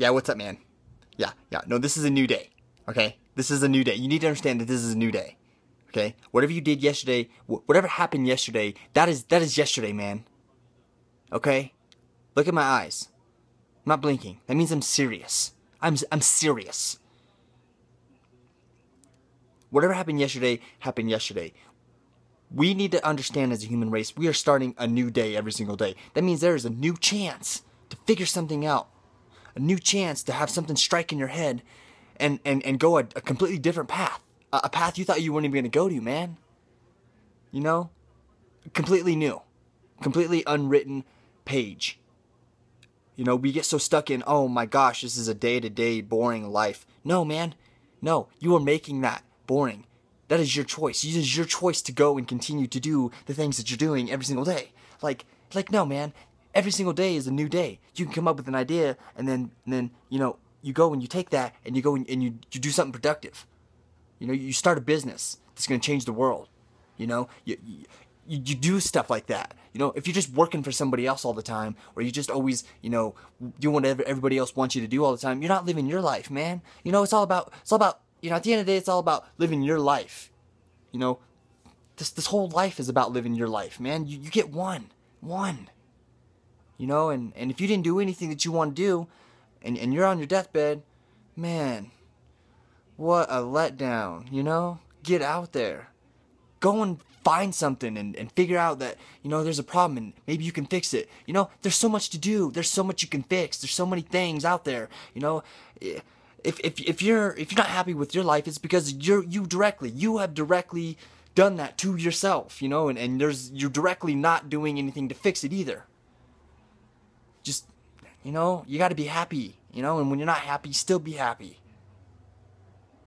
Yeah, what's up, man? Yeah, yeah. No, this is a new day. Okay? This is a new day. You need to understand that this is a new day. Okay? Whatever you did yesterday, wh- whatever happened yesterday, that is that is yesterday, man. Okay? Look at my eyes. I'm not blinking. That means I'm serious. I'm I'm serious. Whatever happened yesterday happened yesterday. We need to understand as a human race, we are starting a new day every single day. That means there is a new chance to figure something out a new chance to have something strike in your head and, and, and go a, a completely different path. A, a path you thought you weren't even going to go to, man. You know? Completely new. Completely unwritten page. You know, we get so stuck in, oh my gosh, this is a day to day boring life. No, man. No, you are making that boring. That is your choice. It is your choice to go and continue to do the things that you're doing every single day. Like, like no, man every single day is a new day. You can come up with an idea and then and then, you know, you go and you take that and you go and, and you, you do something productive. You know, you start a business that's going to change the world. You know, you, you, you do stuff like that. You know, if you're just working for somebody else all the time, or you just always, you know, doing what everybody else wants you to do all the time, you're not living your life, man. You know, it's all about, it's all about, you know, at the end of the day, it's all about living your life. You know, this this whole life is about living your life, man. You you get one, one you know and and if you didn't do anything that you want to do and and you're on your deathbed man what a letdown you know get out there go and find something and, and figure out that you know there's a problem and maybe you can fix it you know there's so much to do there's so much you can fix there's so many things out there you know if, if, if you're if you're not happy with your life it's because you're you directly you have directly done that to yourself you know and, and there's you're directly not doing anything to fix it either just you know you got to be happy you know and when you're not happy still be happy